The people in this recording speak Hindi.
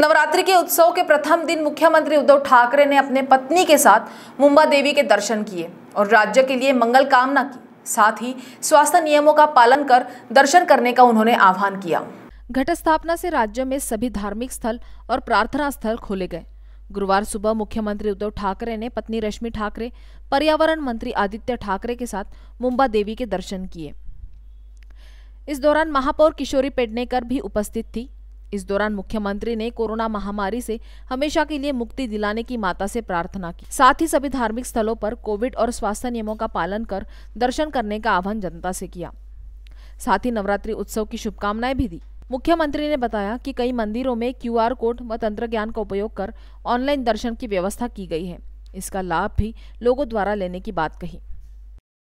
नवरात्रि के उत्सव के प्रथम दिन मुख्यमंत्री उद्धव ठाकरे ने अपने पत्नी के साथ मुंबा देवी के दर्शन किए और राज्य के लिए मंगल कामना की साथ ही स्वास्थ्य नियमों का पालन कर दर्शन करने का उन्होंने आह्वान किया घट स्थापना से राज्य में सभी धार्मिक स्थल और प्रार्थना स्थल खोले गए गुरुवार सुबह मुख्यमंत्री उद्धव ठाकरे ने पत्नी रश्मि ठाकरे पर्यावरण मंत्री आदित्य ठाकरे के साथ मुंबा देवी के दर्शन किए इस दौरान महापौर किशोरी पेडनेकर भी उपस्थित थी इस दौरान मुख्यमंत्री ने कोरोना महामारी से हमेशा के लिए मुक्ति दिलाने की माता से प्रार्थना की साथ ही सभी धार्मिक स्थलों पर कोविड और स्वास्थ्य नियमों का पालन कर दर्शन करने का आह्वान जनता से किया साथ ही नवरात्रि उत्सव की शुभकामनाएं भी दी मुख्यमंत्री ने बताया कि कई मंदिरों में क्यू कोड व तंत्र ज्ञान का उपयोग कर ऑनलाइन दर्शन की व्यवस्था की गई है इसका लाभ भी लोगों द्वारा लेने की बात कही